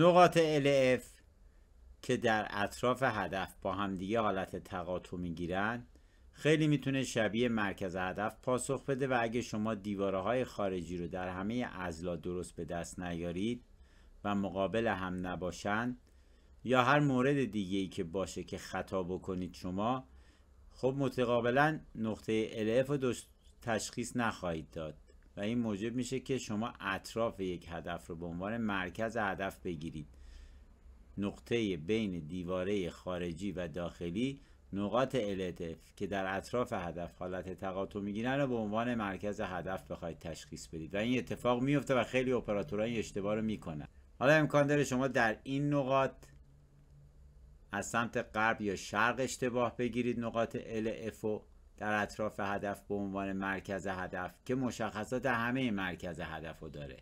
نقاط LF که در اطراف هدف با همدیگه حالت تقاطع میگیرن خیلی میتونه شبیه مرکز هدف پاسخ بده و اگه شما دیواره های خارجی رو در همه ازلا درست به دست نیارید و مقابل هم نباشند یا هر مورد دیگه ای که باشه که خطا بکنید شما خب متقابلا نقطه الف رو تشخیص نخواهید داد و این موجب میشه که شما اطراف یک هدف رو به عنوان مرکز هدف بگیرید نقطه بین دیواره خارجی و داخلی نقاط التف که در اطراف هدف حالت تقاطع میگیرن رو به عنوان مرکز هدف بخواید تشخیص بدید و این اتفاق میفته و خیلی اپراتورها این اشتباه رو میکنن حالا امکان داره شما در این نقاط از سمت غرب یا شرق اشتباه بگیرید نقاط LF و در اطراف هدف به عنوان مرکز هدف که مشخصات همه مرکز هدف رو داره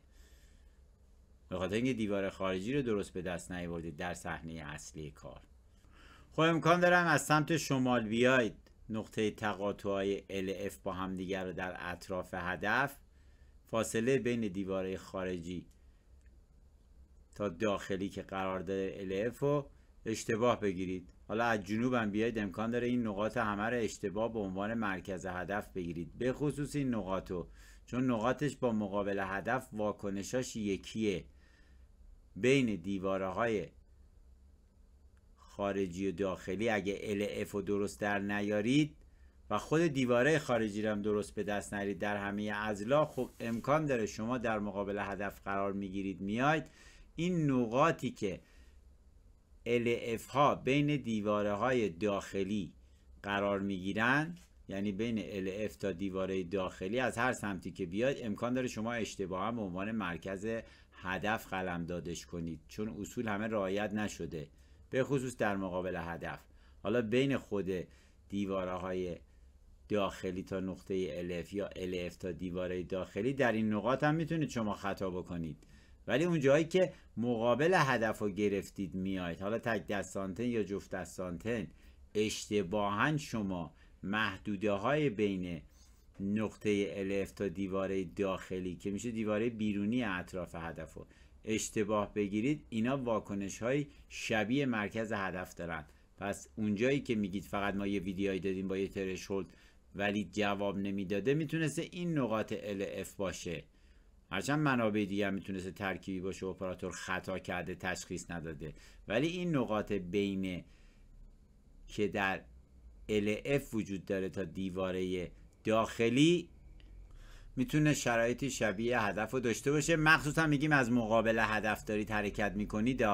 به خاطر اینکه دیوار خارجی رو درست به دست نیاوردید در صحنه اصلی کار خب امکان دارم از سمت شمال بیاید نقطه تقاطعهای LF با همدیگر رو در اطراف هدف فاصله بین دیواره خارجی تا داخلی که قرار داره LF رو اشتباه بگیرید حالا از جنوبم بیاید امکان داره این نقاط همه رو اشتباه به عنوان مرکز هدف بگیرید به خصوص این نقاطو چون نقاطش با مقابل هدف واکنشاش یکیه بین دیواره های خارجی و داخلی اگه اف رو درست در نیارید و خود دیواره خارجی رو هم درست به دست نرید در همه ازلا خب امکان داره شما در مقابل هدف قرار میگیرید میاید این نقاطی که LF ها بین دیواره های داخلی قرار می میگیرن یعنی بین LF تا دیواره داخلی از هر سمتی که بیاد امکان داره شما هم به عنوان مرکز هدف قلم دادش کنید چون اصول همه رعایت نشده به خصوص در مقابل هدف حالا بین خود دیواره های داخلی تا نقطه LF یا LF تا دیواره داخلی در این نقاط هم میتونید شما خطا بکنید ولی اون جایی که مقابل هدف رو گرفتید میاید حالا تک دستانتن یا جفت دستانتن اشتباها شما محدوده های بین نقطه الف تا دیواره داخلی که میشه دیواره بیرونی اطراف هدف رو اشتباه بگیرید اینا واکنش های شبیه مرکز هدف دارن پس اونجایی که میگید فقط ما یه ویدیویی دادیم با یه ترش ولی جواب نمیداده میتونسته این نقاط LF باشه هرچند منابع دیگه میتونسته ترکیبی باشه اپراتور خطا کرده تشخیص نداده ولی این نقاط بین که در LF وجود داره تا دیواره داخلی میتونه شرایطی شبیه هدف رو داشته باشه مخصوصا میگیم از مقابل هدف دارید حرکت میکنید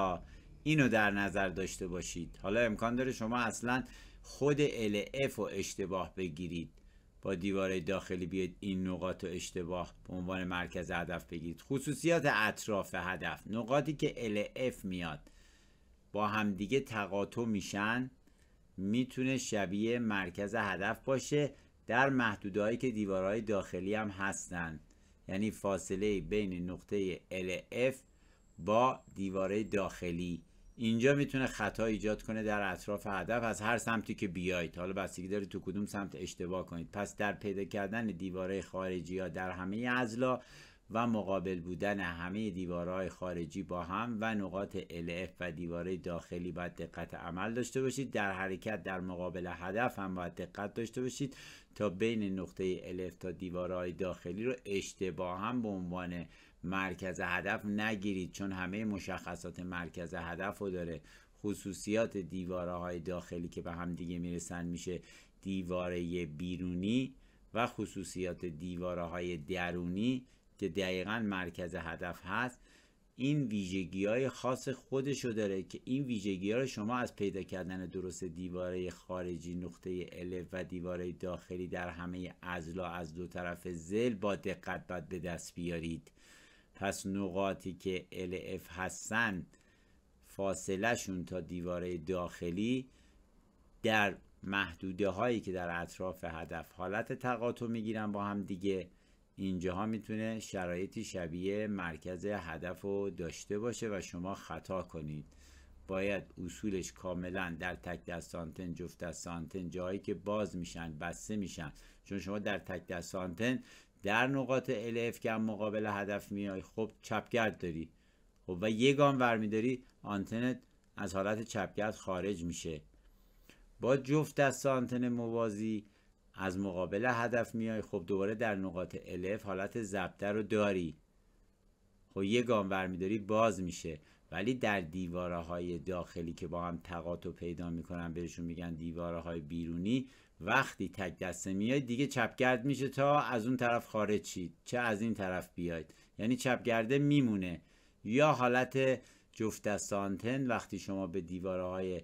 اینو در نظر داشته باشید حالا امکان داره شما اصلا خود LF رو اشتباه بگیرید با دیواره داخلی بیاید این نقاط و اشتباه به عنوان مرکز هدف بگیرید خصوصیات اطراف هدف نقاطی که اف میاد با همدیگه تقاطع میشن میتونه شبیه مرکز هدف باشه در محدودهایی که دیوارهای داخلی هم هستند یعنی فاصله بین نقطه اف با دیواره داخلی اینجا میتونه خطا ایجاد کنه در اطراف هدف از هر سمتی که بیاید حالا بستگی داره تو کدوم سمت اشتباه کنید پس در پیدا کردن دیواره خارجی یا در همه اضلاع و مقابل بودن همه دیوارهای خارجی با هم و نقاط الف و دیواره داخلی باید دقت عمل داشته باشید در حرکت در مقابل هدف هم باید دقت داشته باشید تا بین نقطه الف تا دیوارهای داخلی رو اشتباه هم به عنوان مرکز هدف نگیرید چون همه مشخصات مرکز هدف رو داره خصوصیات دیواره های داخلی که به هم دیگه میرسن میشه دیواره بیرونی و خصوصیات دیواره های درونی که دقیقا مرکز هدف هست این ویژگی های خاص خودشو داره که این ویژگی ها رو شما از پیدا کردن درست دیواره خارجی نقطه الف و دیواره داخلی در همه ازلا از دو طرف زل با دقت باید به دست بیارید پس نقاطی که الف هستن فاصله شون تا دیواره داخلی در محدوده هایی که در اطراف هدف حالت تقاطع میگیرن با هم دیگه اینجاها میتونه شرایطی شبیه مرکز هدف رو داشته باشه و شما خطا کنید باید اصولش کاملا در تک آنتن، جفت آنتن جایی که باز میشن بسته میشن چون شما در تک دست آنتن در نقاط الف که هم مقابل هدف میای خب چپگرد داری خب و یه گام برمیداری آنتنت از حالت چپگرد خارج میشه با جفت دست آنتن موازی از مقابل هدف میای خب دوباره در نقاط الف حالت زبده رو داری خب یه گام برمیداری باز میشه ولی در دیواره های داخلی که با هم تقاطع پیدا میکنن بهشون میگن دیواره های بیرونی وقتی تک دسته میاید دیگه چپگرد میشه تا از اون طرف خارج شید چه از این طرف بیاید یعنی چپگرده میمونه یا حالت جفت دست وقتی شما به دیواره های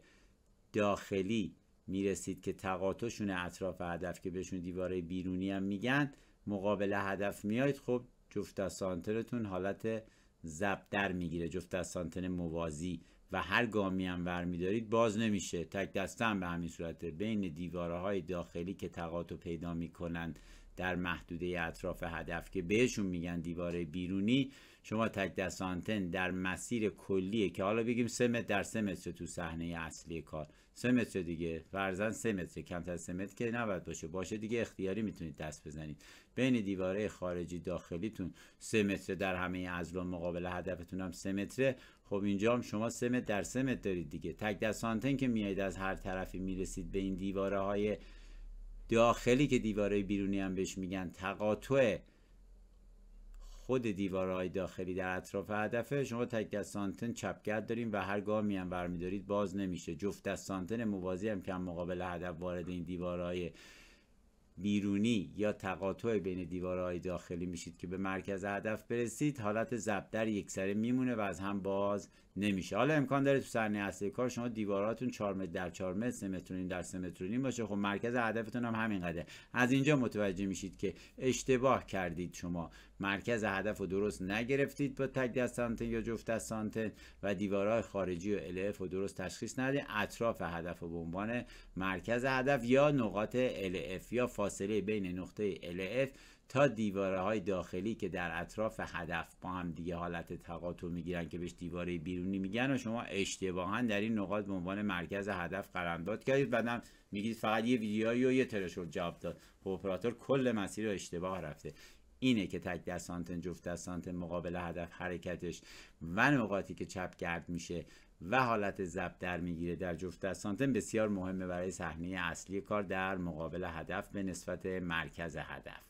داخلی میرسید که تقاطعشون اطراف هدف که بهشون دیواره بیرونی هم میگن مقابل هدف میایید خب جفت از سانترتون حالت ضبط در میگیره جفت از سانتر موازی و هر گامی هم برمیدارید باز نمیشه تک دستن به همین صورت بین دیواره های داخلی که تقاطع پیدا میکنن در محدوده اطراف هدف که بهشون میگن دیواره بیرونی شما تک دست آنتن در مسیر کلیه که حالا بگیم سه متر در سه متر تو صحنه اصلی کار سه متر دیگه فرزن سه متر کمتر سه متر که نباید باشه باشه دیگه اختیاری میتونید دست بزنید بین دیواره خارجی داخلیتون سه متر در همه ازلام مقابل هدفتون هم سه متره خب اینجا هم شما سه متر در سه متر دارید دیگه تک دست که میایید از هر طرفی میرسید به این دیواره های داخلی که دیواره بیرونی هم بهش میگن تقاطع خود دیوارهای داخلی در اطراف هدفه شما تک دست سانتن چپگرد داریم و هر گامی هم برمیدارید باز نمیشه جفت دست سانتن موازی هم که هم مقابل هدف وارد این دیوارهای بیرونی یا تقاطع بین دیوارهای داخلی میشید که به مرکز هدف برسید حالت زبدر یکسره میمونه و از هم باز نمیشه حالا امکان داره تو صحنه اصلی کار شما دیواراتون 4 متر در 4 متر 3 در 3 باشه خب مرکز هدفتون هم قده از اینجا متوجه میشید که اشتباه کردید شما مرکز هدف رو درست نگرفتید با تگ دست سانتن یا جفت دست سانتن و دیوارهای خارجی و الف رو درست تشخیص ندید اطراف هدف رو به عنوان مرکز هدف یا نقاط الف یا فاصله بین نقطه LF تا دیواره های داخلی که در اطراف هدف با هم دیگه حالت تقاطع میگیرن که بهش دیواره بیرونی میگن و شما اشتباها در این نقاط به عنوان مرکز هدف قرارداد کردید بعدم میگید فقط یه ویدیویی و یه ترشور جواب داد خب، اپراتور کل مسیر رو اشتباه رفته اینه که تک دستانتن جفت دستانتن مقابل هدف حرکتش و نقاطی که چپ گرد میشه و حالت ضبط در میگیره در جفت دستانتن بسیار مهمه برای صحنه اصلی کار در مقابل هدف به نسبت مرکز هدف